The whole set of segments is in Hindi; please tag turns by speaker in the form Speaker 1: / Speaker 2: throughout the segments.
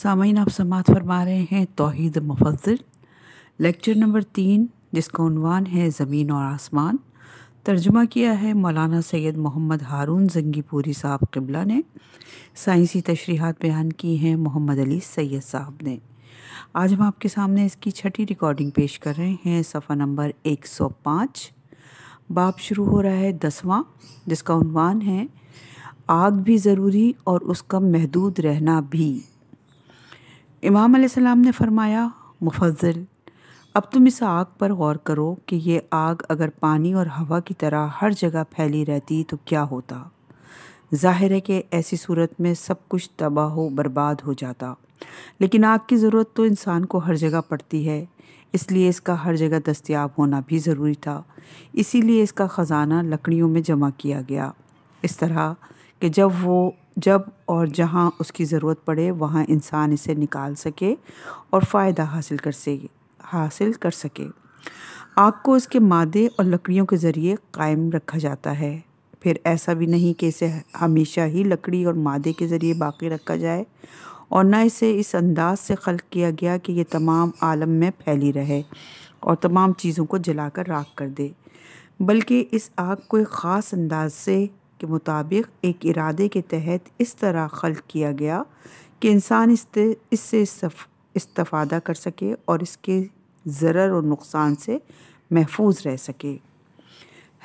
Speaker 1: सामीन आप समात फरमा रहे हैं तोहद मुफजल लेक्चर नंबर तीन जिसका उनवान है ज़मीन और आसमान तर्जुमा किया है मौलाना सैयद मोहम्मद हारून जंगीपुरी साहब किबला ने साइंसी तशरीहत बयान की हैं मोहम्मद अली सैयद साहब ने आज हम आपके सामने इसकी छठी रिकॉर्डिंग पेश कर रहे हैं सफ़ा नंबर 105 बाप शुरू हो रहा है दसवां जिसका उनवान है आग भी ज़रूरी और उसका महदूद रहना भी इमाम सलाम ने फरमाया मुफजल अब तुम इस आग पर गौर करो कि ये आग अगर पानी और हवा की तरह हर जगह फैली रहती तो क्या होता जाहिर है कि ऐसी सूरत में सब कुछ तबाह बर्बाद हो जाता लेकिन आग की ज़रूरत तो इंसान को हर जगह पड़ती है इसलिए इसका हर जगह दस्तियाब होना भी ज़रूरी था इसीलिए इसका ख़जाना लकड़ियों में जमा किया गया इस तरह कि जब वो जब और जहां उसकी ज़रूरत पड़े वहां इंसान इसे निकाल सके और फ़ायदा हासिल कर सके हासिल कर सके आग को इसके मादे और लकड़ियों के ज़रिए कायम रखा जाता है फिर ऐसा भी नहीं कि इसे हमेशा ही लकड़ी और मादे के ज़रिए बाकी रखा जाए और ना इसे इस अंदाज से खल किया गया कि ये तमाम आलम में फैली रहे और तमाम चीज़ों को जलाकर राख कर दे बल्कि इस आग को एक ख़ास अंदाज से के मुताबिक एक इरादे के तहत इस तरह खल किया गया कि इंसान इससे इससे इस्तफ़ादा कर सके और इसके ज़र और नुकसान से महफूज रह सके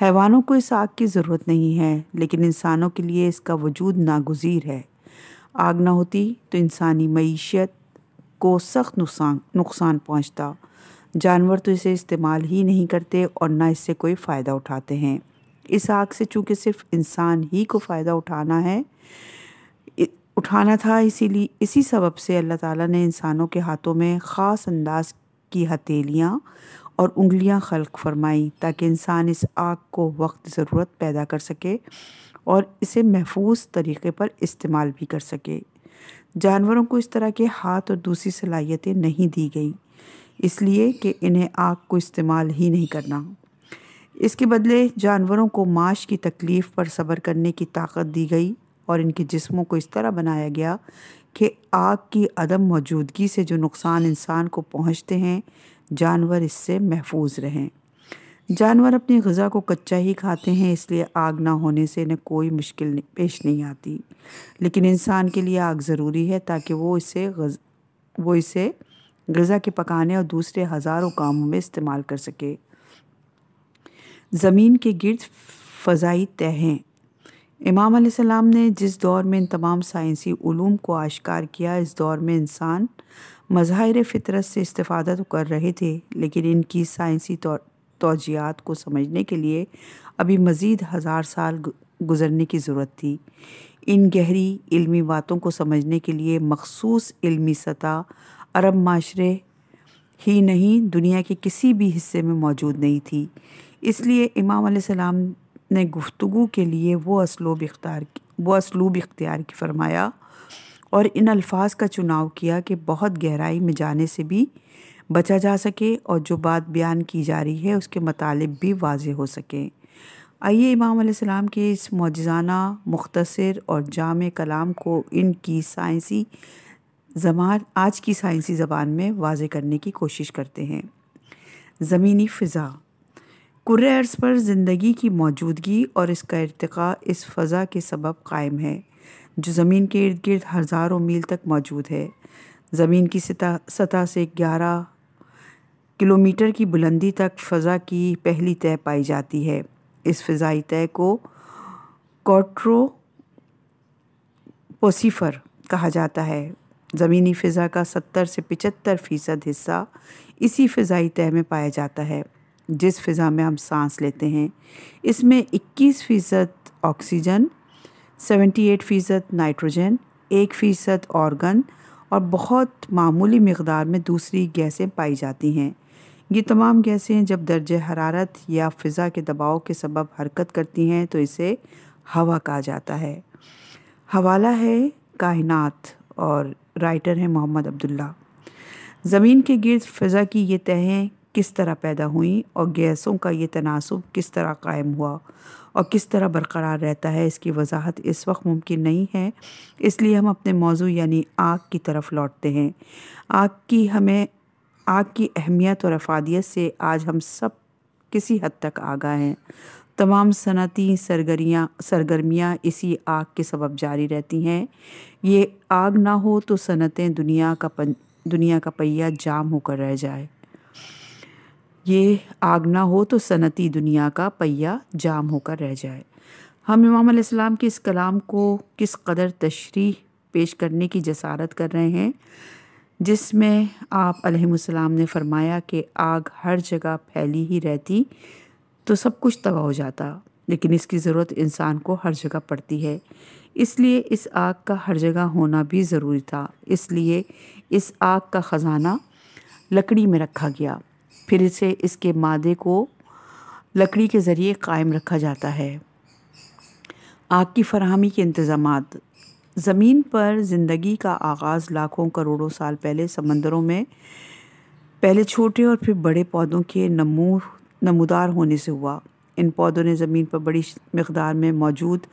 Speaker 1: हैवानों को इस आग की ज़रूरत नहीं है लेकिन इंसानों के लिए इसका वजूद नागजीर है आग ना होती तो इंसानी मीशत को सख्त नुकसान नुकसान पहुँचता जानवर तो इसे इस्तेमाल ही नहीं करते और ना इससे कोई फ़ायदा उठाते हैं इस आग से चूंकि सिर्फ इंसान ही को फ़ायदा उठाना है उठाना था इसीलिए इसी सबब से अल्लाह ताला ने इंसानों के हाथों में ख़ास अंदाज की हथेलियाँ और उंगलियां खल्क फरमाई ताकि इंसान इस आग को वक्त ज़रूरत पैदा कर सके और इसे महफूज तरीके पर इस्तेमाल भी कर सके जानवरों को इस तरह के हाथ और दूसरी सलाहियतें नहीं दी गई इसलिए कि इन्हें आग को इस्तेमाल ही नहीं करना इसके बदले जानवरों को माश की तकलीफ़ पर सब्र करने की ताकत दी गई और इनके जिस्मों को इस तरह बनाया गया कि आग की अदम मौजूदगी से जो नुकसान इंसान को पहुंचते हैं जानवर इससे महफूज रहें जानवर अपनी गज़ा को कच्चा ही खाते हैं इसलिए आग ना होने से इन्हें कोई मुश्किल पेश नहीं आती लेकिन इंसान के लिए आग ज़रूरी है ताकि वो इसे वो इसे गज़ा के पकाने और दूसरे हज़ारों कामों में इस्तेमाल कर सके ज़मीन के गिर्द फ़ज़ाई हैं इमाम सलाम ने जिस दौर में इन तमाम साइंसी ूम को आश्कार किया इस दौर में इंसान मज़ाहिर फितरत से इस्तादा तो कर रहे थे लेकिन इनकी साइंसी तोजियात को समझने के लिए अभी मज़ीद हज़ार साल गुज़रने की ज़रूरत थी इन गहरी इलमी बातों को समझने के लिए मखसूस इलमी सतह अरब माशरे ही नहीं दुनिया के किसी भी हिस्से में मौजूद नहीं थी इसलिए इमाम सलाम ने गुफ्तु के लिए वो असलूब इख्तार वो असलूब इख्तियार की फरमाया और इन अल्फाज का चुनाव किया कि बहुत गहराई में जाने से भी बचा जा सके और जो बात बयान की जा रही है उसके मतलब भी वाज हो सकें आइए इमाम सलाम के इस मौजाना मुख्तर और जाम कलाम को इनकी साइंसी जबान आज की साइंसी ज़बान में वाज करने की कोशिश करते हैं ज़मीनी फ़िज़ा कुर्र अर्स पर ज़िंदगी की मौजूदगी और इसका इरतका इस फ़ज़ा के सबब कायम है जो ज़मीन के इर्द गिर्द हज़ारों मील तक मौजूद है ज़मीन की सतह सतह से ग्यारह किलोमीटर की बुलंदी तक फ़ज़ा की पहली तय पाई जाती है इस फ़ाई तय को कॉट्रो पोसीफर कहा जाता है ज़मीनी फ़िज़ा का सत्तर से पचहत्तर फ़ीसद हिस्सा इसी फ़ाई तय में पाया जाता है जिस फ़िज़ा में हम सांस लेते हैं इसमें 21 फ़ीसद ऑक्सीजन 78 फ़ीसद नाइट्रोजन एक फ़ीसद ऑर्गन और बहुत मामूली मकदार में दूसरी गैसें पाई जाती हैं ये तमाम गैसें जब दर्ज हरारत या फ़िज़ा के दबाव के सबब हरकत करती हैं तो इसे हवा कहा जाता है हवाला है कायनात और राइटर हैं मोहम्मद अब्दुल्ला ज़मीन के गिर्द फ़िज़ा की ये तहें किस तरह पैदा हुई और गैसों का ये तनासब किस तरह कायम हुआ और किस तरह बरकरार रहता है इसकी वजाहत इस वक्त मुमकिन नहीं है इसलिए हम अपने मौजू यानी आग की तरफ लौटते हैं आग की हमें आग की अहमियत और अफादियत से आज हम सब किसी हद तक आगा हैं तमाम सनती सरगरियाँ सरगर्मियाँ इसी आग के सबब जारी रहती हैं ये आग ना हो तो सनतें दुनिया का पन, दुनिया का पहिया जाम होकर रह जाए ये आग ना हो तो सनती दुनिया का पहिया जाम होकर रह जाए हम इमाम सलाम के इस कलाम को किस कदर तशरी पेश करने की जसारत कर रहे हैं जिसमें आप अलैहिस्सलाम ने फरमाया कि आग हर जगह फैली ही रहती तो सब कुछ तबाह हो जाता लेकिन इसकी ज़रूरत इंसान को हर जगह पड़ती है इसलिए इस आग का हर जगह होना भी ज़रूरी था इसलिए इस आग का ख़जाना लकड़ी में रखा गया फिर इसे इसके मादे को लकड़ी के ज़रिए कायम रखा जाता है आग की फरहमी के इंतज़ाम ज़मीन पर ज़िंदगी का आगाज़ लाखों करोड़ों साल पहले समंदरों में पहले छोटे और फिर बड़े पौधों के नमू नमदार होने से हुआ इन पौधों ने ज़मीन पर बड़ी मकदार में मौजूद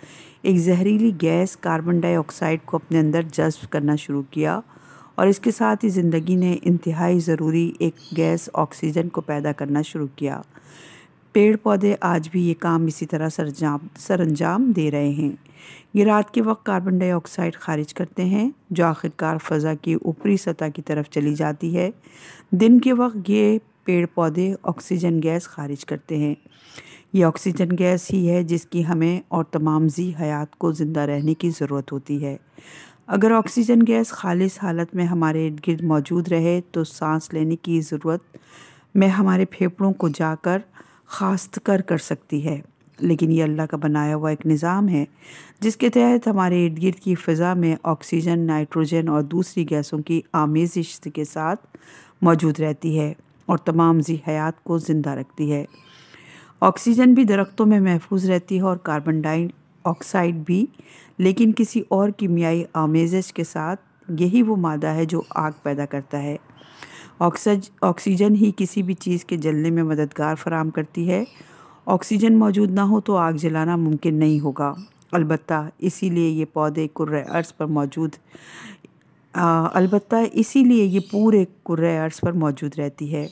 Speaker 1: एक जहरीली गैस कार्बन डाइऑक्साइड को अपने अंदर जज्ब करना शुरू किया और इसके साथ ही ज़िंदगी ने इंतहाई ज़रूरी एक गैस ऑक्सीजन को पैदा करना शुरू किया पेड़ पौधे आज भी ये काम इसी तरह सरजाम सरंजाम दे रहे हैं ये रात के वक्त कार्बन डाइऑक्साइड खारिज करते हैं जो आखिरकार फ़ज़ा की ऊपरी सतह की तरफ चली जाती है दिन के वक्त ये पेड़ पौधे ऑक्सीजन गैस खारिज करते हैं ये ऑक्सीजन गैस ही है जिसकी हमें और तमाम जी हयात को ज़िंदा रहने की ज़रूरत होती है अगर ऑक्सीजन गैस खालिस हालत में हमारे इर्द गिर्द मौजूद रहे तो सांस लेने की ज़रूरत में हमारे फेफड़ों को जाकर खास कर सकती है लेकिन ये अल्लाह का बनाया हुआ एक निज़ाम है जिसके तहत हमारे इर्द गिर्द की फ़िज़ा में ऑक्सीजन नाइट्रोजन और दूसरी गैसों की आमेजिश के साथ मौजूद रहती है और तमाम जी हयात को ज़िंदा रखती है ऑक्सीजन भी दरख्तों में महफूज रहती है और कार्बन डाई ऑक्साइड भी लेकिन किसी और कीमियाई आमेजश के साथ यही वो मादा है जो आग पैदा करता है ऑक्सज ऑक्सीजन ही किसी भी चीज़ के जलने में मददगार फराम करती है ऑक्सीजन मौजूद ना हो तो आग जलाना मुमकिन नहीं होगा अलबत् इसीलिए ये पौधे कुर्र अर्स पर मौजूद अलबत् इसीलिए ये पूरे कुर्र अर्स पर मौजूद रहती है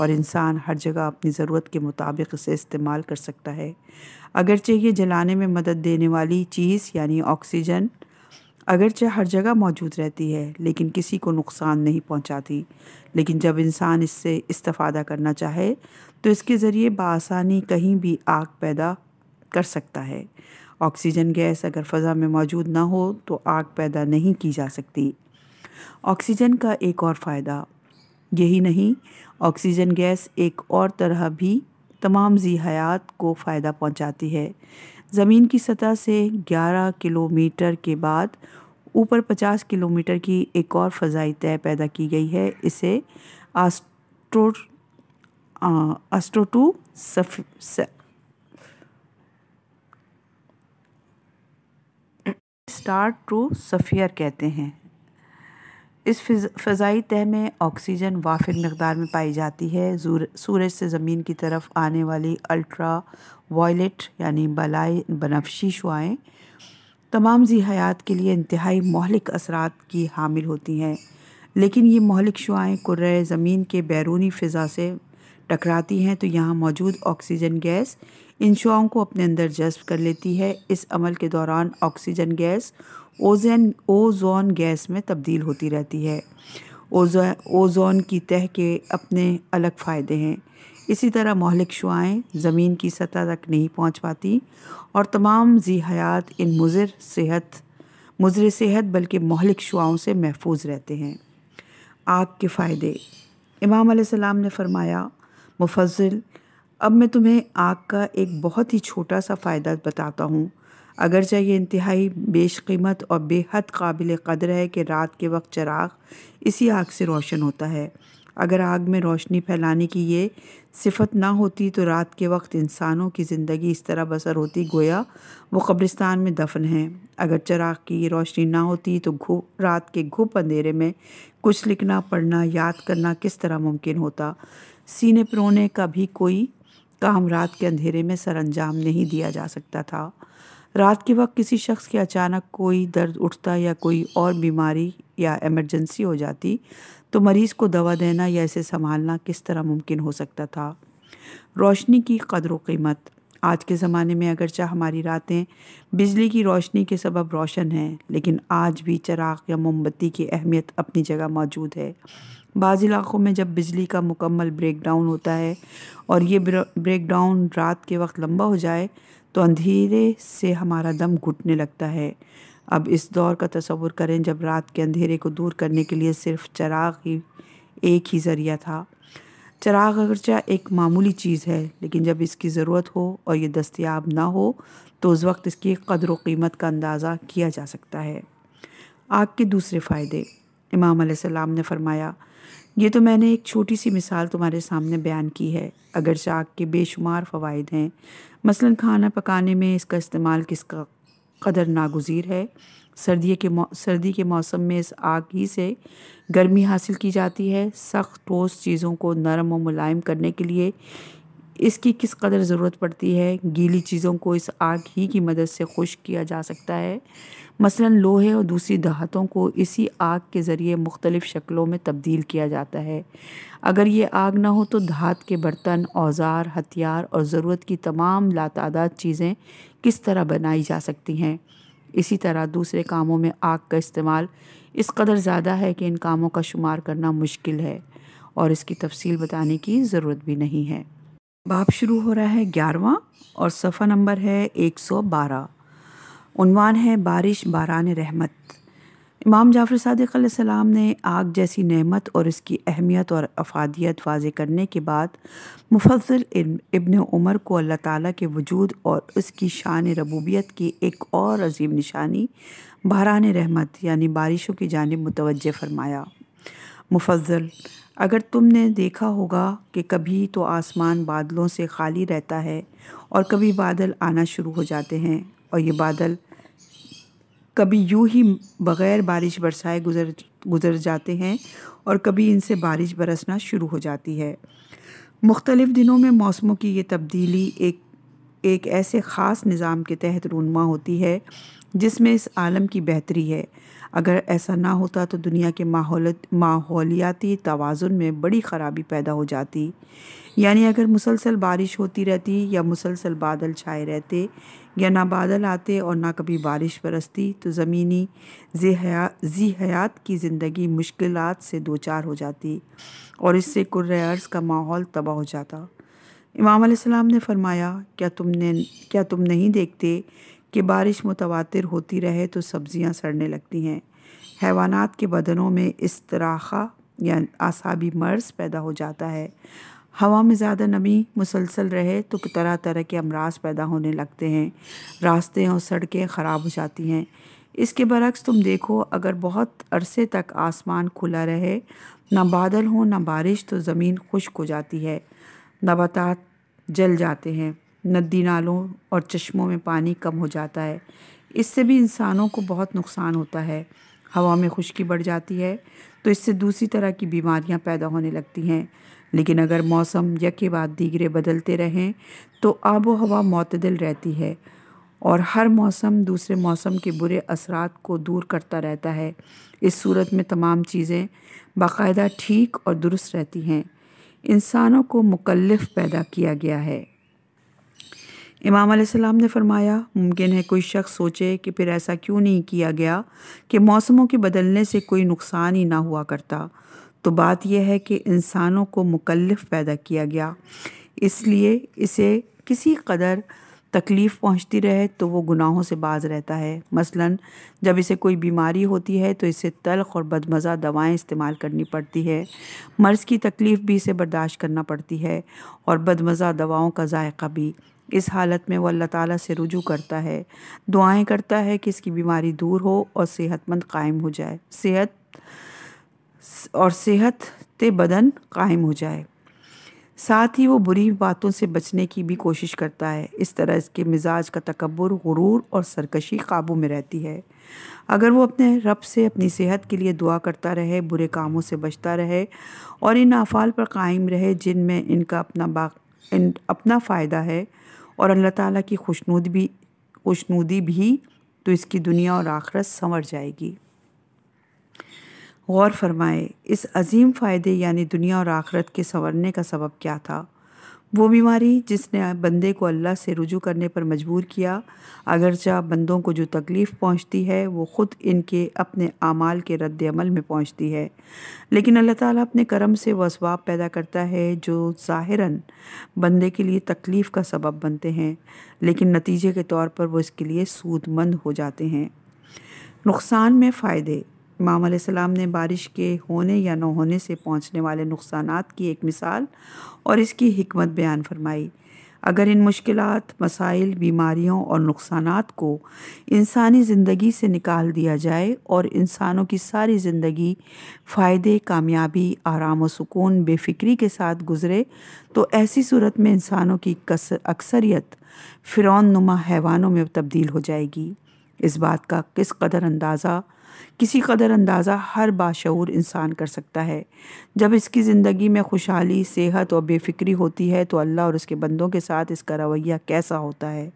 Speaker 1: और इंसान हर जगह अपनी ज़रूरत के मुताबिक इसे इस्तेमाल कर सकता है अगरचे ये जलाने में मदद देने वाली चीज़ यानी ऑक्सीजन अगरचे हर जगह मौजूद रहती है लेकिन किसी को नुकसान नहीं पहुंचाती लेकिन जब इंसान इससे इस्ता करना चाहे तो इसके ज़रिए बासानी कहीं भी आग पैदा कर सकता है ऑक्सीजन गैस अगर फ़ज़ा में मौजूद ना हो तो आग पैदा नहीं की जा सकती ऑक्सीजन का एक और फ़ायदा यही नहीं ऑक्सीजन गैस एक और तरह भी तमाम जी हयात को फ़ायदा पहुंचाती है ज़मीन की सतह से 11 किलोमीटर के बाद ऊपर 50 किलोमीटर की एक और फ़जाई तय पैदा की गई है इसे आस्ट्रो आस्ट्रोटू स्टार टू सफ़ियर कहते हैं इस फ़ज़ाई तह में ऑक्सीजन वाफिर मकदार में पाई जाती है सूरज से ज़मीन की तरफ आने वाली अल्ट्रा वॉयलेट यानी बलाई बनफशी शुआएँ तमाम जी हयात के लिए इंतहाई महलिक असरात की हामिल होती हैं लेकिन ये महलिक शुआएँ कुर्र ज़मीन के बैरूनी फ़ज़ा से टकराती हैं तो यहाँ मौजूद ऑक्सीजन गैस इन शुआओं को अपने अंदर जज्ब कर लेती है इस अमल के दौरान oxygen gas ozone ozone gas में तब्दील होती रहती है ओजो ओजोन की तह के अपने अलग फ़ायदे हैं इसी तरह मोहलिक शुआएँ ज़मीन की सतह तक नहीं पहुंच पाती और तमाम जी हयात इन मुजर सेहत मुजर सेहत बल्कि मोहलिक शुआओं से महफूज रहते हैं आग के फ़ायदे इमाम सलाम ने फरमाया मुफजल अब मैं तुम्हें आग का एक बहुत ही छोटा सा फ़ायदा बताता हूँ अगरचे ये इंतहाई बेशकीमत और बेहद काबिल कदर है कि रात के वक्त चराग इसी आग से रोशन होता है अगर आग में रोशनी फैलाने की ये सिफत ना होती तो रात के वक्त इंसानों की ज़िंदगी इस तरह बसर होती गोया वो कब्रिस्तान में दफन है अगर चराग की रोशनी ना होती तो घु रात के घुप अंधेरे में कुछ लिखना पढ़ना याद करना किस तरह मुमकिन होता सीने परोने का भी कोई काम रात के अंधेरे में सर अंजाम नहीं दिया जा सकता था रात के वक्त किसी शख्स के अचानक कोई दर्द उठता या कोई और बीमारी या एमरजेंसी हो जाती तो मरीज़ को दवा देना या इसे संभालना किस तरह मुमकिन हो सकता था रोशनी की कदर कीमत आज के ज़माने में अगरचे हमारी रातें बिजली की रोशनी के सबब रोशन हैं लेकिन आज भी चराग या मोमबत्ती की अहमियत अपनी जगह मौजूद है बाज़ इलाक़ों में जब बिजली का मुकम्मल ब्रेक डाउन होता है और ये ब्रेक डाउन रात के वक्त लंबा हो जाए तो अंधेरे से हमारा दम घुटने लगता है अब इस दौर का तस्वुर करें जब रात के अंधेरे को दूर करने के लिए सिर्फ चराग ही एक ही ज़रिया था चराग अगरचा एक मामूली चीज़ है लेकिन जब इसकी ज़रूरत हो और ये दस्तियाब ना हो तो उस वक्त इसकी कदर वीमत कीमत का अंदाज़ा किया जा सकता है आग के दूसरे फ़ायदे इमाम ने फरमाया ये तो मैंने एक छोटी सी मिसाल तुम्हारे सामने बयान की है अगर आग के बेशुमार फ़वाद हैं मसलन खाना पकाने में इसका इस्तेमाल किसका कदर नागुजीर है सर्दी के सर्दी के मौसम में इस आग ही से गर्मी हासिल की जाती है सख्त ठोस चीज़ों को नरम और मुलायम करने के लिए इसकी किस कदर ज़रूरत पड़ती है गीली चीज़ों को इस आग ही की मदद से खुश किया जा सकता है मसलन लोहे और दूसरी दहातों को इसी आग के ज़रिए मुख्तलिफ़ शक्लों में तब्दील किया जाता है अगर ये आग ना हो तो धात के बर्तन औजार हथियार और ज़रूरत की तमाम लातादाद चीज़ें किस तरह बनाई जा सकती हैं इसी तरह दूसरे कामों में आग का इस्तेमाल इस कदर ज़्यादा है कि इन कामों का शुमार करना मुश्किल है और इसकी तफसील बताने की ज़रूरत भी नहीं है बाप शुरू हो रहा है ग्यारहवा और सफ़ा नंबर है एक सौ बारह उनवान है बारिश बारान रहमत इमाम जाफ़र सदक सलाम ने आग जैसी नेमत और इसकी अहमियत और अफादियत वाज करने के बाद मुफजल इबन उमर को अल्लाह ताला के वजूद और उसकी शान रबूबियत की एक और अजीम निशानी बहरान रहमत यानी बारिशों की जानब मुतवज़ फरमाया मुफजल अगर तुमने देखा होगा कि कभी तो आसमान बादलों से खाली रहता है और कभी बादल आना शुरू हो जाते हैं और ये बादल कभी यूं ही बग़ैर बारिश बरसाए गुज़र गुज़र जाते हैं और कभी इनसे बारिश बरसना शुरू हो जाती है मुख्तलिफ़ दिनों में मौसमों की ये तब्दीली एक एक ऐसे ख़ास निज़ाम के तहत रूनमा होती है जिसमें इस आलम की बेहतरी है अगर ऐसा ना होता तो दुनिया के माहौल माहौलियाती तोज़ुन में बड़ी ख़राबी पैदा हो जाती यानी अगर मुसलसल बारिश होती रहती या मुसलसल बादल छाए रहते या ना बादल आते और ना कभी बारिश बरसती तो ज़मीनी जी जी हयात की ज़िंदगी मुश्किल से दो चार हो जाती और इससे कुर्रर्ज़ का माहौल तबाह हो जाता इमाम ने फरमाया क्या तुमने क्या तुम नहीं देखते कि बारिश मुतवातिर होती रहे तो सब्ज़ियाँ सड़ने लगती हैं हैवानात के बदनों में इस तराखा या आसाबी मर्ज पैदा हो जाता है हवा में ज़्यादा नमी मुसलसल रहे तो तरह तरह के अमराज पैदा होने लगते हैं रास्ते और सड़कें ख़राब हो जाती हैं इसके बरक्स तुम देखो अगर बहुत अरसे तक आसमान खुला रहे ना बादल हो ना बारिश तो ज़मीन खुश्क हो जाती है नबातात जल जाते हैं नदी नालों और चश्मों में पानी कम हो जाता है इससे भी इंसानों को बहुत नुकसान होता है हवा में खुश्की बढ़ जाती है तो इससे दूसरी तरह की बीमारियां पैदा होने लगती हैं लेकिन अगर मौसम के बाद दीगरे बदलते रहें तो आबो हवा मतदल रहती है और हर मौसम दूसरे मौसम के बुरे असरात को दूर करता रहता है इस सूरत में तमाम चीज़ें बाकायदा ठीक और दुरुस्त रहती हैं इंसानों को मुकलफ पैदा किया गया है इमाम सलाम ने फरमाया मुमकिन है कोई शख्स सोचे कि फिर ऐसा क्यों नहीं किया गया कि मौसमों के बदलने से कोई नुकसान ही ना हुआ करता तो बात यह है कि इंसानों को मुकलफ पैदा किया गया इसलिए इसे किसी कदर तकलीफ़ पहुंचती रहे तो वो गुनाहों से बाज रहता है मसलन जब इसे कोई बीमारी होती है तो इसे तलख और बदमज़ा दवाएं इस्तेमाल करनी पड़ती है मर्ज़ की तकलीफ़ भी इसे बर्दाश्त करना पड़ती है और बदमज़ा दवाओं का जायका भी इस हालत में वो अल्लाह ताला से रुजू करता है दुआएं करता है कि इसकी बीमारी दूर हो और सेहतमंद कायम हो जाए सेहत और सेहत ते बदन कायम हो जाए साथ ही वो बुरी बातों से बचने की भी कोशिश करता है इस तरह इसके मिजाज का तकबर गुरूर और सरकशी काबू में रहती है अगर वो अपने रब से अपनी सेहत के लिए दुआ करता रहे बुरे कामों से बचता रहे और इन अफ़ाल पर कायम रहे जिनमें इनका अपना बा इन अपना फ़ायदा है और अल्लाह ताला की खुशनूद भी खुशनूदी भी तो इसकी दुनिया और आखरत संवर जाएगी गौर फरमाए इस अजीम फ़ायदे यानी दुनिया और आखरत के संवरने का सबब क्या था वो बीमारी जिसने बंदे को अल्लाह से रुजू करने पर मजबूर किया अगरचा बंदों को जो तकलीफ़ पहुंचती है वो ख़ुद इनके अपने आमाल के रद्द अमल में पहुंचती है लेकिन अल्लाह ताला अपने करम से वह असबाब पैदा करता है जो ज़ाहिरन बंदे के लिए तकलीफ़ का सबब बनते हैं लेकिन नतीजे के तौर पर वो इसके लिए सूदमंद हो जाते हैं नुकसान में फ़ायदे इमाम सलाम ने बारिश के होने या न होने से पहुंचने वाले नुकसान की एक मिसाल और इसकी हमत बयान फरमाई अगर इन मुश्किल मसाइल बीमारियों और नुकसान को इंसानी ज़िंदगी से निकाल दिया जाए और इंसानों की सारी ज़िंदगी फ़ायदे कामयाबी आराम व सुकून बेफिक्री के साथ गुजरे तो ऐसी सूरत में इंसानों की अक्सरियत फ़िरौन नुमा हैवानों में तब्दील हो जाएगी इस बात का किस कदर अंदाज़ा किसी कदर अंदाज़ा हर बाशूर इंसान कर सकता है जब इसकी ज़िंदगी में खुशहाली सेहत और बेफिक्री होती है तो अल्लाह और उसके बंदों के साथ इसका रवैया कैसा होता है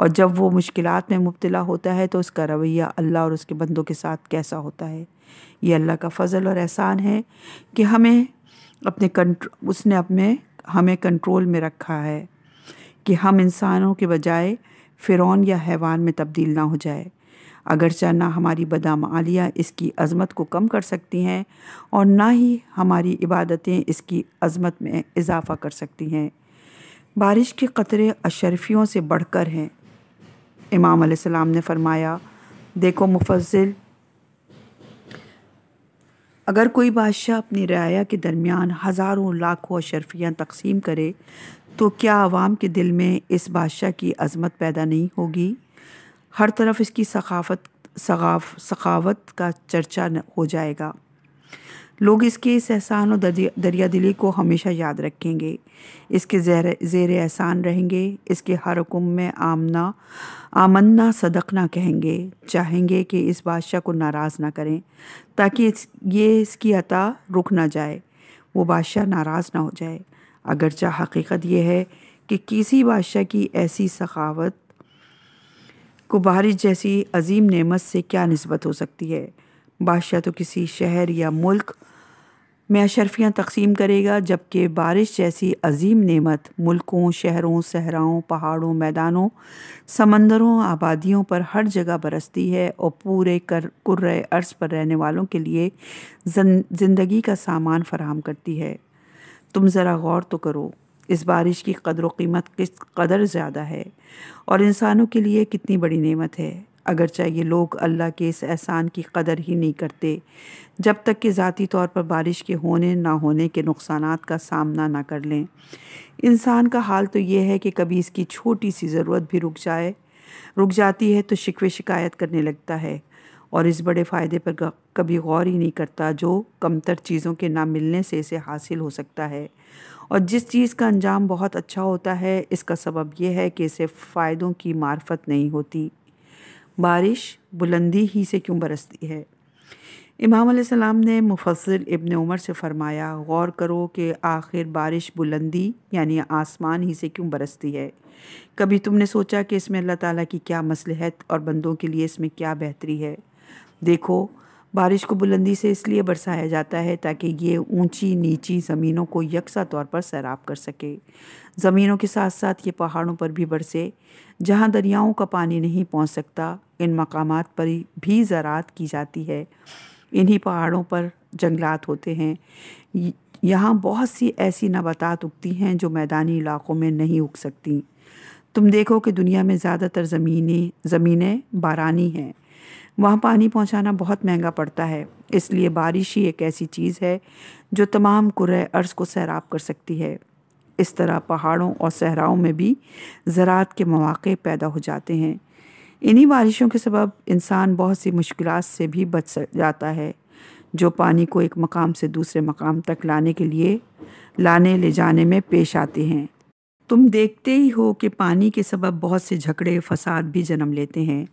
Speaker 1: और जब वो मुश्किल में मुबतला होता है तो उसका रवैया अल्लाह और उसके बंदों के साथ कैसा होता है ये अल्लाह का फ़ल और एहसान है कि हमें अपने कंट्रो उसने अपने हमें कंट्रोल में रखा है कि हम इंसानों के बजाय फ़िरौन या हैवान में तब्दील ना हो जाए अगरचा ना हमारी बदाम आलिया इसकी अज़मत को कम कर सकती हैं और ना ही हमारी इबादतें इसकी अज़मत में इजाफ़ा कर सकती हैं बारिश के क़तरे अशरफियों से बढ़कर हैं इमाम सलाम ने फरमाया देखो मुफजिल अगर कोई बादशाह अपनी रया के दरमियान हज़ारों लाखों अशरफियाँ तकसीम करे तो क्या आवाम के दिल में इस बादशाह की अज़मत पैदा नहीं होगी हर तरफ इसकी सखाफत सखावत का चर्चा हो जाएगा लोग इसके इस एहसान और दरिया दिली को हमेशा याद रखेंगे इसके जेर जेर एहसान रहेंगे इसके हर हुक्म में आमना आमन्ना सदकना कहेंगे चाहेंगे कि इस बादशाह को नाराज़ ना करें ताकि इस, ये इसकी अता रुक ना जाए वो बादशाह नाराज़ ना हो जाए अगरचा हकीकत यह है कि किसी बादशाह की ऐसी सखावत को बारिश जैसी अजीम नेमत से क्या नस्बत हो सकती है बादशाह तो किसी शहर या मुल्क में अशरफियाँ तकसीम करेगा जबकि बारिश जैसी अजीम नेमत मुल्कों शहरों सहराओं पहाड़ों मैदानों समंदरों आबादियों पर हर जगह बरसती है और पूरे कर कुर्र अर्ज़ पर रहने वालों के लिए ज़िंदगी का सामान फराहम करती है तुम ज़रा गौर तो करो इस बारिश की कदर वीमत कीमत किस कदर ज़्यादा है और इंसानों के लिए कितनी बड़ी नेमत है अगरचे ये लोग अल्लाह के इस एहसान की कदर ही नहीं करते जब तक कि ज़ाती तौर पर बारिश के होने ना होने के नुकसान का सामना ना कर लें इंसान का हाल तो ये है कि कभी इसकी छोटी सी ज़रूरत भी रुक जाए रुक जाती है तो शिकवे शिकायत करने लगता है और इस बड़े फ़ायदे पर कभी गौर ही नहीं करता जो कमतर चीज़ों के ना मिलने से इसे हासिल हो सकता है और जिस चीज़ का अंजाम बहुत अच्छा होता है इसका सबब यह है कि इसे फ़ायदों की मार्फत नहीं होती बारिश बुलंदी ही से क्यों बरसती है इमाम सलाम ने मुफसल इबन उमर से फ़रमाया गौर करो कि आखिर बारिश बुलंदी यानी आसमान ही से क्यों बरसती है कभी तुमने सोचा कि इसमें अल्लाह ताला की क्या मसलहत और बंदों के लिए इसमें क्या बेहतरी है देखो बारिश को बुलंदी से इसलिए बरसाया जाता है ताकि ये ऊंची नीची ज़मीनों को यकसा तौर पर सैराब कर सके ज़मीनों के साथ साथ ये पहाड़ों पर भी बरसे जहाँ दरियाओं का पानी नहीं पहुँच सकता इन मकाम पर भी ज़रात की जाती है इन्हीं पहाड़ों पर जंगलात होते हैं यहाँ बहुत सी ऐसी नबातात उगती हैं जो मैदानी इलाकों में नहीं उग सकती तुम देखो कि दुनिया में ज़्यादातर ज़मीनें ज़मीनें बारानी हैं वहाँ पानी पहुँचाना बहुत महंगा पड़ता है इसलिए बारिश ही एक ऐसी चीज़ है जो तमाम कुरह अर्ज़ को सैराब कर सकती है इस तरह पहाड़ों और सहराओं में भी ज़रात के मौाक़े पैदा हो जाते हैं इन्हीं बारिशों के सबब इंसान बहुत सी मुश्किल से भी बच जाता है जो पानी को एक मकाम से दूसरे मकाम तक लाने के लिए लाने ले जाने में पेश आते हैं तुम देखते ही हो कि पानी के सबब बहुत से झगड़े फसाद भी जन्म लेते हैं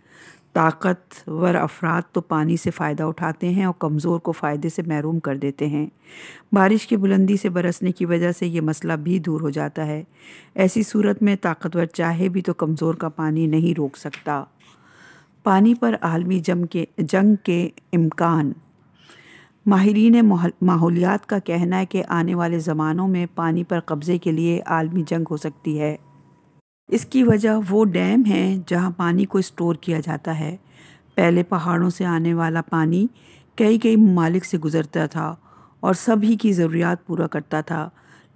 Speaker 1: ताकतवर अफराद तो पानी से फ़ायदा उठाते हैं और कमज़ोर को फ़ायदे से महरूम कर देते हैं बारिश की बुलंदी से बरसने की वजह से ये मसला भी दूर हो जाता है ऐसी सूरत में ताकतवर चाहे भी तो कमज़ोर का पानी नहीं रोक सकता पानी पर आलमी जम के जंग के इम्कान माहरीन माहौलियात का कहना है कि आने वाले ज़मानों में पानी पर कब्ज़े के लिए आलमी जंग हो सकती है इसकी वजह वो डैम है जहाँ पानी को स्टोर किया जाता है पहले पहाड़ों से आने वाला पानी कई कई ममालिक से गुज़रता था और सभी की ज़रूरियात पूरा करता था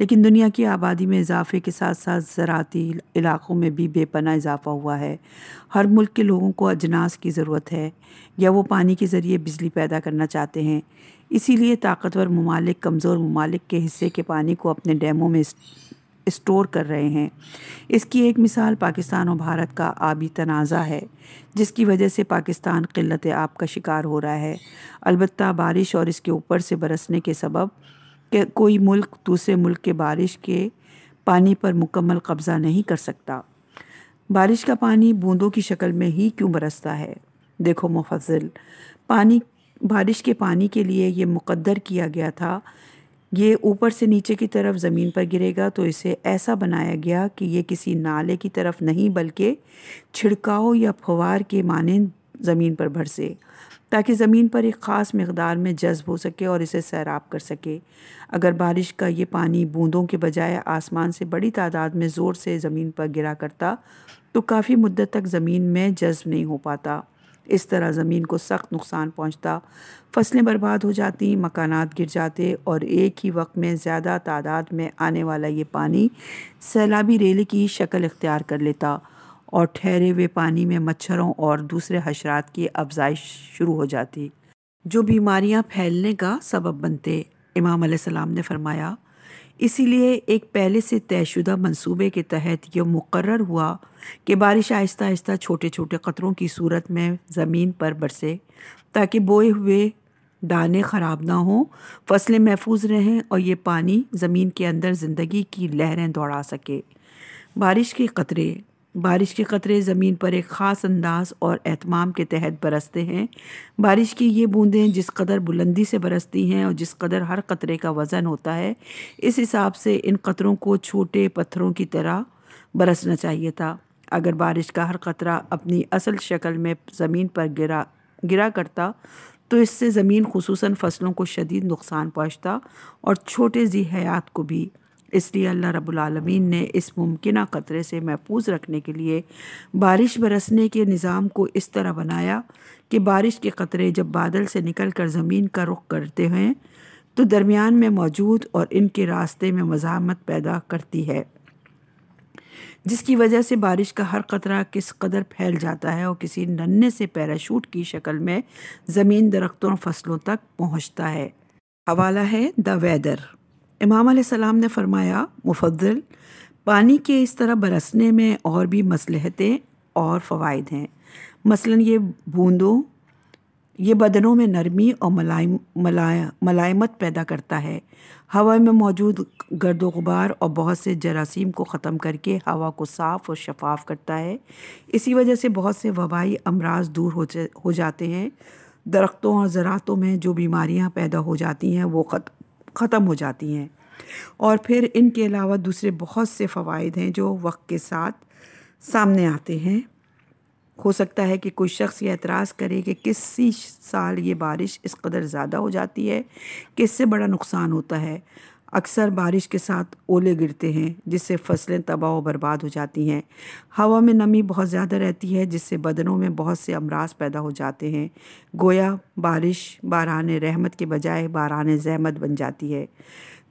Speaker 1: लेकिन दुनिया की आबादी में इजाफे के साथ साथ ज़राती इलाक़ों में भी बेपना इजाफा हुआ है हर मुल्क के लोगों को अजनास की ज़रूरत है या वो पानी के ज़रिए बिजली पैदा करना चाहते हैं इसीलिए ताकतवर ममालिक कमज़ोर ममालिक के हिस्से के पानी को अपने डैमों में स्टोर कर रहे हैं इसकी एक मिसाल पाकिस्तान और भारत का आबी तनाज़ा है जिसकी वजह से पाकिस्तान किल्लत आब का शिकार हो रहा है अलबत् बारिश और इसके ऊपर से बरसने के सबब के कोई मुल्क दूसरे मुल्क के बारिश के पानी पर मुकम्मल कब्ज़ा नहीं कर सकता बारिश का पानी बूंदों की शक्ल में ही क्यों बरसता है देखो मुफजल पानी बारिश के पानी के लिए ये मुकद्दर किया गया था ये ऊपर से नीचे की तरफ ज़मीन पर गिरेगा तो इसे ऐसा बनाया गया कि ये किसी नाले की तरफ नहीं बल्कि छिड़काव या फवार के मानंद ज़मीन पर भरसे ताकि ज़मीन पर एक ख़ास मकदार में जज्ब हो सके और इसे सैराब कर सके अगर बारिश का ये पानी बूंदों के बजाय आसमान से बड़ी तादाद में ज़ोर से ज़मीन पर गिरा करता तो काफ़ी मुद्दत तक ज़मीन में जज्ब नहीं हो पाता इस तरह ज़मीन को सख्त नुकसान पहुँचता फसलें बर्बाद हो जाती मकानात गिर जाते और एक ही वक्त में ज़्यादा तादाद में आने वाला ये पानी सैलाबी रेले की शक्ल इख्तियार कर लेता और ठहरे हुए पानी में मच्छरों और दूसरे हशरात की अफजाइश शुरू हो जाती जो बीमारियां फैलने का सबब बनते इमाम सलाम ने फरमाया इसीलिए एक पहले से तयशुदा मंसूबे के तहत यह मुकर हुआ कि बारिश आहिस्ता आहिस्ता छोटे छोटे क़तरों की सूरत में ज़मीन पर बरसे ताकि बोए हुए दाने ख़राब ना हों फसलें महफूज रहें और ये पानी ज़मीन के अंदर ज़िंदगी की लहरें दौड़ा सके बारिश के क़तरे बारिश के क़तरे ज़मीन पर एक ख़ास अंदाज और अहतमाम के तहत बरसते हैं बारिश की ये बूंदें जिस कदर बुलंदी से बरसती हैं और जिस कदर हर कतरे का वज़न होता है इस हिसाब से इन कतरों को छोटे पत्थरों की तरह बरसना चाहिए था अगर बारिश का हर कतरा अपनी असल शक्ल में ज़मीन पर गिरा गिरा करता तो इससे ज़मीन खसूस फसलों को शदीद नुकसान पहुँचता और छोटे जी हयात को भी इसलिए अल्लाह रब्लमीन ने इस मुमकिन ख़तरे से महफूज रखने के लिए बारिश बरसने के निज़ाम को इस तरह बनाया कि बारिश के ख़तरे जब बादल से निकल कर ज़मीन का रुख करते हैं तो दरमियान में मौजूद और इनके रास्ते में मजामत पैदा करती है जिसकी वजह से बारिश का हर कतरा किस कदर फैल जाता है और किसी नन्हे से पैराशूट की शक्ल में ज़मीन दरख्तों फसलों तक पहुँचता है हवाला है द वेदर इमाम सलाम ने फरमाया मुफद्दल पानी के इस तरह बरसने में और भी मसलहतें और फ़वाद हैं मसलन ये बूंदों ये बदनों में नरमी और मलाइम मलाय मलायमत पैदा करता है हवा में मौजूद गर्द गुबार और बहुत से जरासीम को ख़त्म करके हवा को साफ़ और शफाफ करता है इसी वजह से बहुत से वबाई अमराज दूर हो हो जाते हैं दरख्तों और ज़रातों में जो बीमारियां पैदा हो जाती हैं वो ख़त्म ख़त्म हो जाती हैं और फिर इनके अलावा दूसरे बहुत से फ़वाद हैं जो वक्त के साथ सामने आते हैं हो सकता है कि कोई शख्स ये एतराज़ करे कि किसी साल ये बारिश इस कदर ज़्यादा हो जाती है कि इससे बड़ा नुकसान होता है अक्सर बारिश के साथ ओले गिरते हैं जिससे फसलें तबाह व बर्बाद हो जाती हैं हवा में नमी बहुत ज़्यादा रहती है जिससे बदनों में बहुत से अमराज पैदा हो जाते हैं गोया बारिश बारान रहमत के बजाय बारान जहमत बन जाती है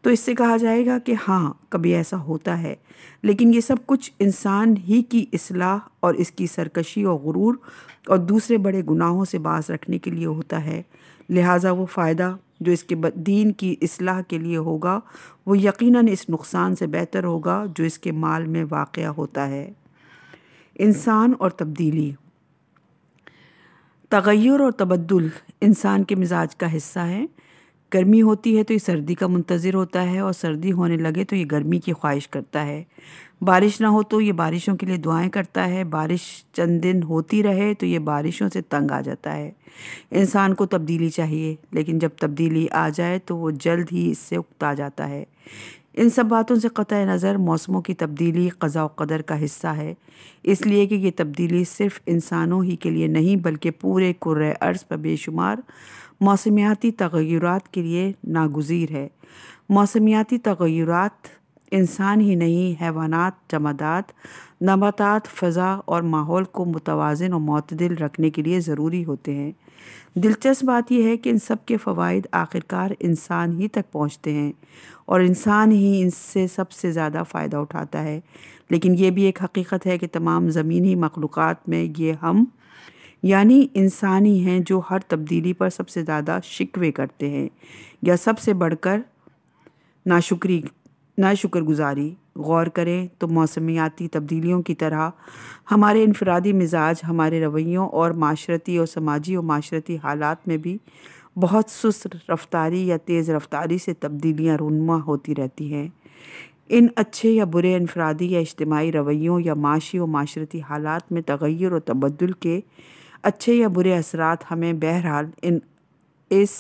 Speaker 1: तो इससे कहा जाएगा कि हाँ कभी ऐसा होता है लेकिन ये सब कुछ इंसान ही की असलाह और इसकी सरकशी और गुरूर और दूसरे बड़े गुनाहों से बास रखने के लिए होता है लिहाजा वो फ़ायदा जो इसके दीन की असलाह के लिए होगा वो यकीनन इस नुकसान से बेहतर होगा जो इसके माल में वाक़ होता है इंसान और तब्दीली तगैर और तबद्दुल इंसान के मिजाज का हिस्सा है गर्मी होती है तो ये सर्दी का मुंतज़र होता है और सर्दी होने लगे तो ये गर्मी की ख्वाहिश करता है बारिश ना हो तो ये बारिशों के लिए दुआएं करता है बारिश चंद दिन होती रहे तो ये बारिशों से तंग आ जाता है इंसान को तब्दीली चाहिए लेकिन जब तब्दीली आ जाए तो वो जल्द ही इससे उकता जाता है इन सब बातों से क़त नज़र मौसमों की तब्दीली क़ज़ा कदर का हिस्सा है इसलिए कि ये तब्दीली सिर्फ़ इंसानों ही के लिए नहीं बल्कि पूरे कुर्र अर्ज़ पर बेशुमार मौसमियाती तगैरत के लिए नागजीर है मौसमियाती तगैरत इंसान ही नहीं हैवानात जमादात नबातात फ़ज़ा और माहौल को मुतवाजन और मतदिल रखने के लिए ज़रूरी होते हैं दिलचस्प बात यह है कि इन सब के फ़वाद आखिरकार इंसान ही तक पहुँचते हैं और इंसान ही इनसे सबसे ज़्यादा फ़ायदा उठाता है लेकिन ये भी एक हकीकत है कि तमाम ज़मीनी मखलूक़ात में ये हम यानी इंसानी हैं जो हर तब्दीली पर सबसे ज़्यादा शिकवे करते हैं या सबसे बढ़कर नाशुक्री ना शुक्रगुजारी गौर करें तो मौसमियाती तब्दीलियों की तरह हमारे इनफरादी मिजाज हमारे रवैयों और माशरती और समाजी और माशरती हालात में भी बहुत सुस्त रफ्तारी या तेज़ रफ्तारी से तब्दीलियाँ रूनमा होती रहती हैं इन अच्छे या बुरे इनफरादी या इज्तमाही रवैयों या माशी और माशरती हालात में तगैर और तबदल के अच्छे या बुरे असरात हमें बहरहाल इन इस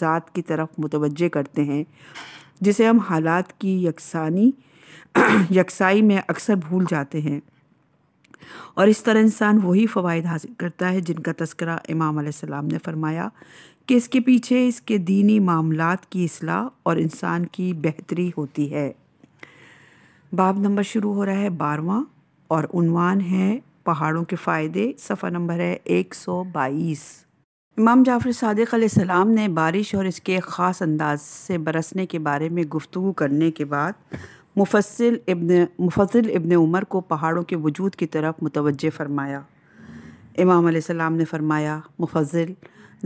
Speaker 1: ज़ात की तरफ मुतवजह करते हैं जिसे हम हालात की यकसानी यकसाई में अक्सर भूल जाते हैं और इस तरह इंसान वही फ़वाद हासिल करता है जिनका तस्करा इमाम सलाम ने फरमाया कि इसके पीछे इसके दीनी मामलात की असलाह और इंसान की बेहतरी होती है बाब नंबर शुरू हो रहा है बारवा और उनवान है पहाड़ों के फ़ायदे सफ़ा नंबर है एक सौ बाईस इमाम जाफ़र सदक ने बारिश और इसके ख़ास अंदाज से बरसने के बारे में गुफ्तु करने के बाद मुफसल इबन मुफसल इबन उमर को पहाड़ों के वजूद की तरफ मुतवजह फ़रमाया इमाम ने फ़रमाया मुफजल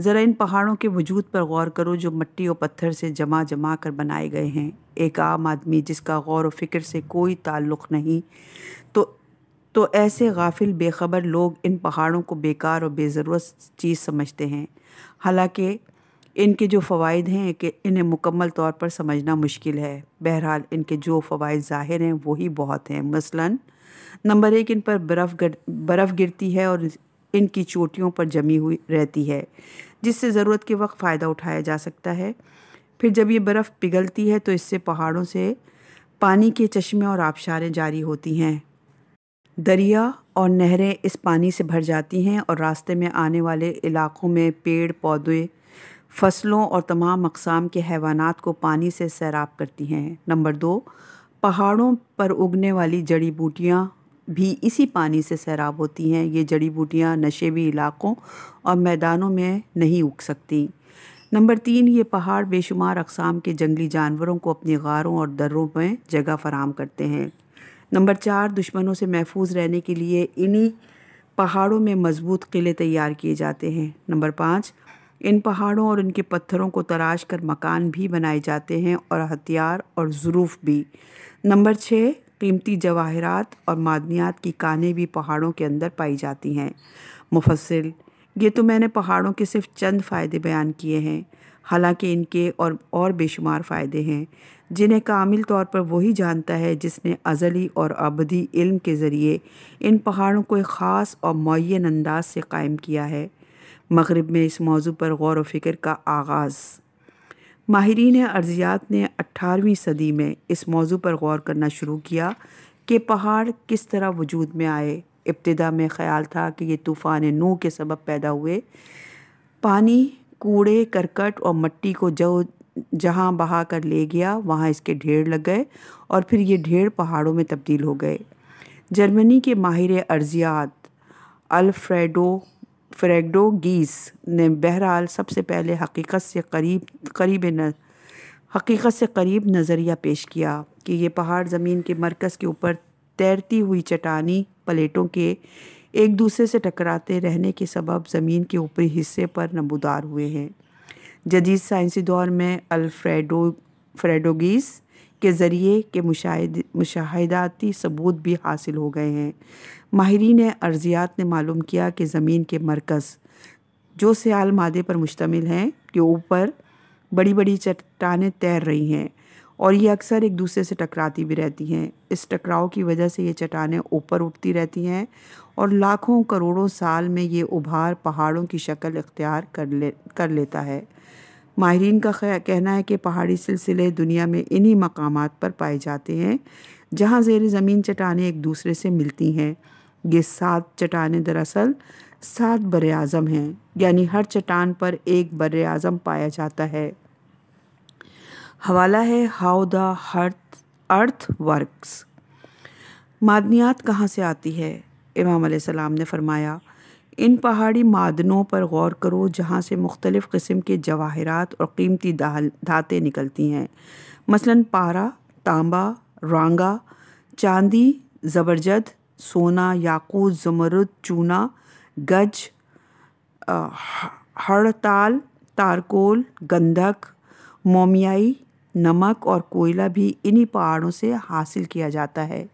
Speaker 1: ज़रा इन पहाड़ों के वजूद पर गौर करो जो मट्टी और पत्थर से जमा जमा कर बनाए गए हैं एक आम आदमी जिसका गौर व फिक्र से कोई ताल्लुक़ नहीं तो ऐसे गाफिल बेखबर लोग इन पहाड़ों को बेकार और बेज़रूरत चीज़ समझते हैं हालांकि इनके जो फ़वाद हैं कि इन्हें मुकम्मल तौर पर समझना मुश्किल है बहरहाल इनके जो फ़वाद ज़ाहिर हैं वही बहुत हैं मसलन नंबर एक इन पर बर्फ़ गर, बर्फ़ गिरती है और इनकी चोटियों पर जमी हुई रहती है जिससे ज़रूरत के वक्त फ़ायदा उठाया जा सकता है फिर जब ये बर्फ़ पिघलती है तो इससे पहाड़ों से पानी के चश्मे और आबशारें जारी होती हैं दरिया और नहरें इस पानी से भर जाती हैं और रास्ते में आने वाले इलाक़ों में पेड़ पौधे फसलों और तमाम अकसाम के हैवानात को पानी से सैराब करती हैं नंबर दो पहाड़ों पर उगने वाली जड़ी बूटियाँ भी इसी पानी से सैराब होती हैं ये जड़ी बूटियाँ नशेबी इलाक़ों और मैदानों में नहीं उग सकती नंबर तीन ये पहाड़ बेशुमार अकसाम के जंगली जानवरों को अपनी गारों और दर्रों में जगह फराम करते हैं नंबर चार दुश्मनों से महफूज रहने के लिए इन्हीं पहाड़ों में मजबूत किले तैयार किए जाते हैं नंबर पाँच इन पहाड़ों और इनके पत्थरों को तराश कर मकान भी बनाए जाते हैं और हथियार और ज़रूफ़ भी नंबर छः कीमती जवाहरात और मादनियात की कानें भी पहाड़ों के अंदर पाई जाती हैं मुफसिल ये तो मैंने पहाड़ों के सिर्फ चंद फ़ायदे बयान किए हैं हालांकि इनके और और बेशुमार फ़ायदे हैं जिन्हें कामिल तौर पर वही जानता है जिसने अजली और अबदी इल्म के ज़रिए इन पहाड़ों को एक ख़ास और मुन अंदाज से कायम किया है मगरब में इस मौजू पर गौर व फिक्र का आगाज़ माहरीन अर्जियात ने अठारहवीं सदी में इस मौजू पर गौर करना शुरू किया कि पहाड़ किस तरह वजूद में आए इब्तदा में ख्याल था कि ये तूफ़ान नू के सबब पैदा हुए पानी कूड़े करकट और मट्टी को जो जहाँ बहा कर ले गया वहाँ इसके ढेर लग गए और फिर ये ढेर पहाड़ों में तब्दील हो गए जर्मनी के माहिर अर्जियात अल्फ्रेडो फ्रेगडो गीस ने बहरहाल सबसे पहले हकीकत से करीब करीब न हकीकत से करीब नज़रिया पेश किया कि ये पहाड़ ज़मीन के मरकज़ के ऊपर तैरती हुई चटानी प्लेटों के एक दूसरे से टकराते रहने के सबब ज़मीन के ऊपरी हिस्से पर नमूदार हुए हैं जदीद साइंसी दौर में अल्फ्रेडो फ्रेडोगीस के ज़रिए के मुशाहद मुशाहदाती सबूत भी हासिल हो गए हैं माहरीन अर्जियात ने मालूम किया कि ज़मीन के मरकज़ जो सियाल मादे पर मुश्तमिल हैं के ऊपर बड़ी बड़ी चट्टानें तैर रही हैं और ये अक्सर एक दूसरे से टकराती भी रहती हैं इस टकराव की वजह से ये चट्टानें ऊपर उठती रहती हैं और लाखों करोड़ों साल में ये उभार पहाड़ों की शक्ल इख्तियार कर ले कर लेता है माहरीन का कहना है कि पहाड़ी सिलसिले दुनिया में इन्हीं मकाम पर पाए जाते हैं जहाँ जेर ज़मीन चटाने एक दूसरे से मिलती हैं ये सात चटाने दरअसल सात बर अज़म हैं यानी हर चट्टान पर एक बर अज़म पाया जाता है हवाला है हाउ द हर्थ अर्थ वर्क्स मादनियात कहाँ से आती है इमाम सलाम ने फरमाया इन पहाड़ी मादनों पर गौर करो जहाँ से मुख्तलिफ़ किस्म के जवाहरात और कीमती धातें निकलती हैं मसलन पारा तांबा रंगा चांदी ज़बरजद सोना याकूत जमरुद चूना गज हड़ताल तारकोल गंधक मोमियाई नमक और कोयला भी इन्हीं पहाड़ों से हासिल किया जाता है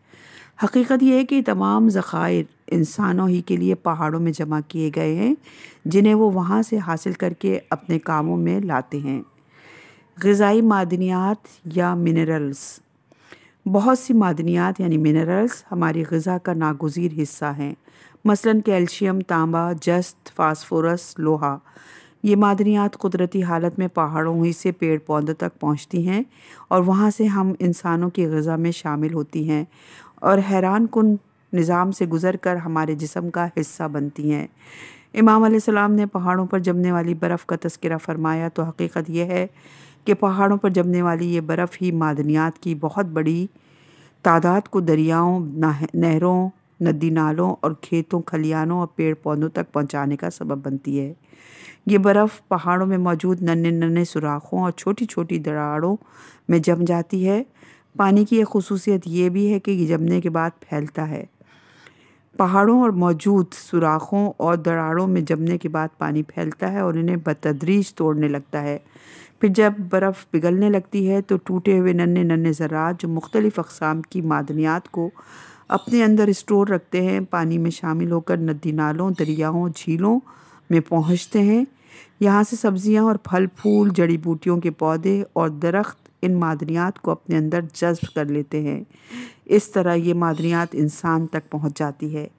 Speaker 1: हकीकत यह है कि तमाम ज़ख़ायर इंसानों ही के लिए पहाड़ों में जमा किए गए हैं जिन्हें वो वहाँ से हासिल करके अपने कामों में लाते हैं गज़ाई मादनियात या मिनरल्स बहुत सी मादनियात यानी मिनरल्स हमारी गज़ा का नागजीर हिस्सा हैं मसलन कैल्शियम तांबा जस्त फास्फोरस लोहा ये मादनियात कुदरती हालत में पहाड़ों ही से पेड़ पौधों तक पहुंचती हैं और वहाँ से हम इंसानों की गज़ा में शामिल होती हैं और हैरान कन निज़ाम से गुज़र कर हमारे जिसम का हिस्सा बनती हैं इमाम सलाम ने पहाड़ों पर जमने वाली बर्फ़ का तस्करा फरमाया तो हकीकत यह है कि पहाड़ों पर जमने वाली ये बर्फ़ ही मादनियात की बहुत बड़ी तादाद को दरियाओं नहरों नदी नालों और खेतों खलियानों और पेड़ पौधों तक पहुंचाने का सबब बनती है ये बर्फ़ पहाड़ों में मौजूद नन्हे नन्हे सुराखों और छोटी छोटी दराड़ों में जम जाती है पानी की एक खसूसियत ये भी है कि जमने के बाद फैलता है पहाड़ों और मौजूद सुराखों और दरारों में जमने के बाद पानी फैलता है और इन्हें बतदरीज तोड़ने लगता है फिर जब बर्फ़ पिघलने लगती है तो टूटे हुए नन्हे नन्हे ज़रात जो मुख्तलिफ़ अकसाम की मादनियात को अपने अंदर स्टोर रखते हैं पानी में शामिल होकर नदी नालों दरियाओं झीलों में पहुँचते हैं यहाँ से सब्ज़ियाँ और फल फूल जड़ी बूटियों के पौधे और दरख्त इन मादनियात को अपने अंदर जज्ब कर लेते हैं इस तरह ये मादनियात इंसान तक पहुंच जाती है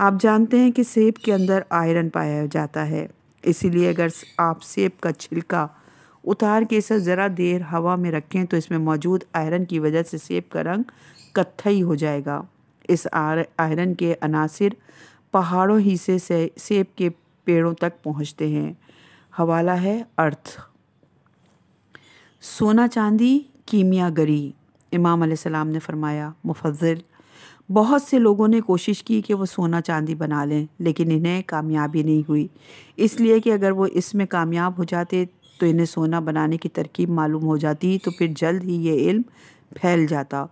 Speaker 1: आप जानते हैं कि सेब के अंदर आयरन पाया जाता है इसीलिए अगर आप सेब का छिलका उतार के इसे ज़रा देर हवा में रखें तो इसमें मौजूद आयरन की वजह से सेब का रंग कत्थई हो जाएगा इस आयरन के अनासर पहाड़ों ही से सेब के पेड़ों तक पहुंचते हैं हवाला है अर्थ सोना चांदी कीमिया गरी इमाम सलाम ने फरमाया मुफजल बहुत से लोगों ने कोशिश की कि वो सोना चांदी बना लें लेकिन इन्हें कामयाबी नहीं हुई इसलिए कि अगर वो इसमें कामयाब हो जाते तो इन्हें सोना बनाने की तरकीब मालूम हो जाती तो फिर जल्द ही ये इल्म फैल जाता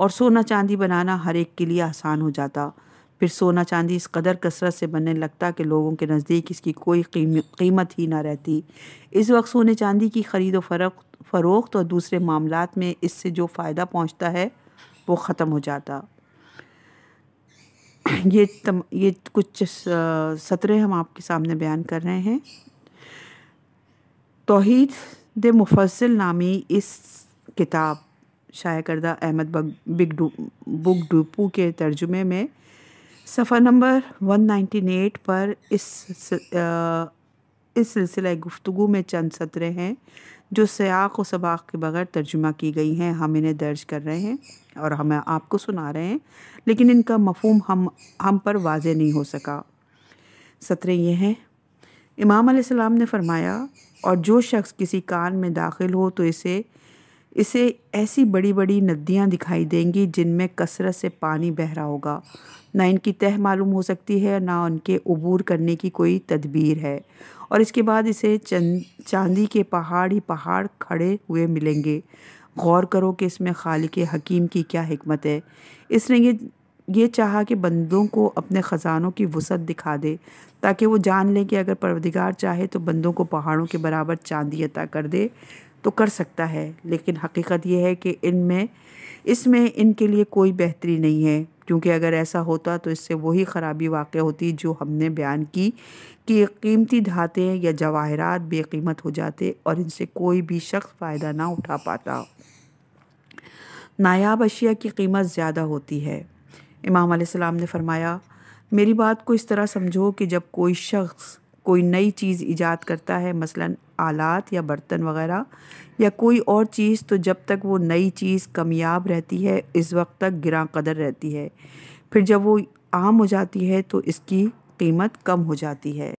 Speaker 1: और सोना चांदी बनाना हर एक के लिए आसान हो जाता फिर सोना चांदी इस कदर कसरत से बनने लगता कि लोगों के नज़दीक इसकी कोई कीमत ही ना रहती इस वक्त सोने चांदी की खरीदो फरोख फ़रोख्त और दूसरे मामला में इससे जो फ़ायदा पहुँचता है वो ख़त्म हो जाता ये तम ये कुछ सत्र हम आपके सामने बयान कर रहे हैं तोहद दे मुफसल नामी इस किताब शाया करदा अहमद बिग डू बुक डूपू के तर्जुमे में सफ़ा नंबर 198 पर इस इस सिलसिला गुफ्तु में चंद सतरें हैं जो सयाक़ व सबाक़ के बगैर तर्जुमा की गई हैं हम इन्हें दर्ज कर रहे हैं और हम आपको सुना रहे हैं लेकिन इनका मफहम हम हम पर वाज नहीं हो सका सत्रह ये हैं इमाम सलाम ने फरमाया और जो शख्स किसी कान में दाखिल हो तो इसे इसे ऐसी बड़ी बड़ी नदियाँ दिखाई देंगी जिनमें कसरत से पानी बह रहा होगा ना इनकी तह मालूम हो सकती है ना उनके अबूर करने की कोई तदबीर है और इसके बाद इसे चंद चांदी के पहाड़ ही पहाड़ खड़े हुए मिलेंगे गौर करो कि इसमें खालिक हकीम की क्या हमत है इसने ये ये चाहा कि बंदों को अपने ख़जानों की वसत दिखा दे ताकि वो जान लें कि अगर परवदिगार चाहे तो बंदों को पहाड़ों के बराबर चांदी अता कर दे तो कर सकता है लेकिन हकीकत यह है कि इनमें इसमें इनके लिए कोई बेहतरी नहीं है क्योंकि अगर ऐसा होता तो इससे वही ख़राबी वाक़ होती जो हमने बयान की कि कीमती धातें या जवाहरात बेकीमत हो जाते और इनसे कोई भी शख्स फ़ायदा ना उठा पाता नायाब अशिया की कीमत ज़्यादा होती है इमाम सलाम ने फरमाया मेरी बात को इस तरह समझो कि जब कोई शख्स कोई नई चीज़ ईजाद करता है मसलन आलात या बर्तन वगैरह या कोई और चीज़ तो जब तक वो नई चीज़ कमयाब रहती है इस वक्त तक गिरा कदर रहती है फिर जब वो आम हो जाती है तो इसकी कीमत कम हो जाती है